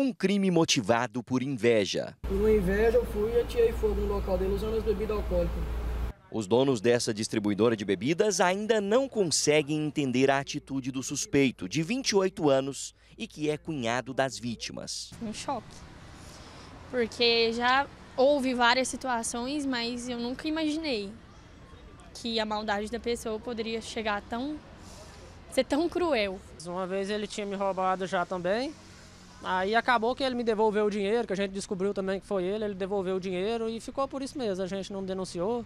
um crime motivado por inveja. Por inveja, eu fui e atirei fogo no local dele usando as bebidas alcoólicas. Os donos dessa distribuidora de bebidas ainda não conseguem entender a atitude do suspeito, de 28 anos e que é cunhado das vítimas. Um choque. Porque já houve várias situações, mas eu nunca imaginei que a maldade da pessoa poderia chegar tão. ser tão cruel. Uma vez ele tinha me roubado já também, Aí acabou que ele me devolveu o dinheiro, que a gente descobriu também que foi ele, ele devolveu o dinheiro e ficou por isso mesmo. A gente não denunciou.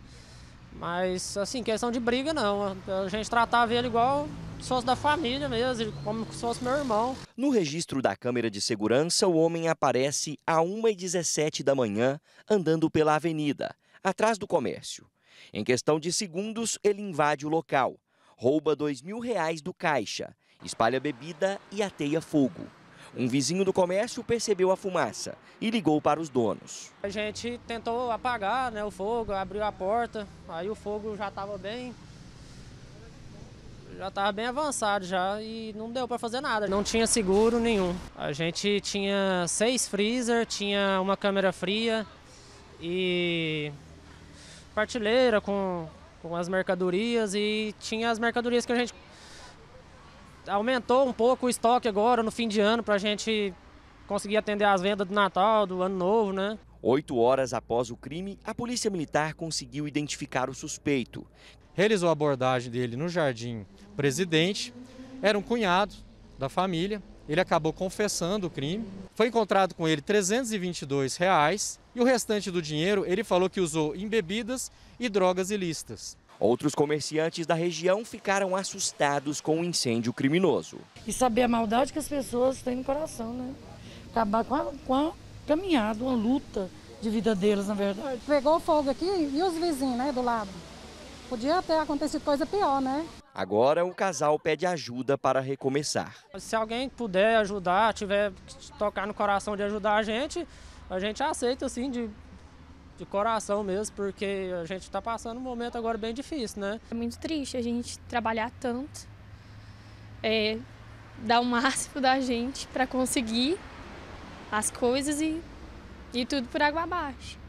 Mas, assim, questão de briga não. A gente tratava ele igual se fosse da família mesmo, como se fosse meu irmão. No registro da câmera de segurança, o homem aparece a 1h17 da manhã, andando pela avenida, atrás do comércio. Em questão de segundos, ele invade o local, rouba dois mil reais do caixa, espalha bebida e ateia fogo. Um vizinho do comércio percebeu a fumaça e ligou para os donos. A gente tentou apagar né, o fogo, abriu a porta, aí o fogo já estava bem já estava bem avançado já e não deu para fazer nada. Não tinha seguro nenhum. A gente tinha seis freezer, tinha uma câmera fria e partilheira com, com as mercadorias e tinha as mercadorias que a gente aumentou um pouco o estoque agora no fim de ano para a gente conseguir atender as vendas do Natal, do Ano Novo, né? Oito horas após o crime, a polícia militar conseguiu identificar o suspeito. Realizou a abordagem dele no Jardim Presidente. Era um cunhado da família. Ele acabou confessando o crime. Foi encontrado com ele 322 reais e o restante do dinheiro ele falou que usou em bebidas e drogas ilícitas. Outros comerciantes da região ficaram assustados com o incêndio criminoso. E saber a maldade que as pessoas têm no coração, né? Acabar com a, com a caminhada, uma luta de vida deles, na verdade. Pegou fogo aqui e os vizinhos, né, do lado. Podia ter acontecido coisa pior, né? Agora o casal pede ajuda para recomeçar. Se alguém puder ajudar, tiver tocar no coração de ajudar a gente, a gente aceita, assim, de de coração mesmo, porque a gente está passando um momento agora bem difícil, né? É muito triste a gente trabalhar tanto, é, dar o máximo da gente para conseguir as coisas e, e tudo por água abaixo.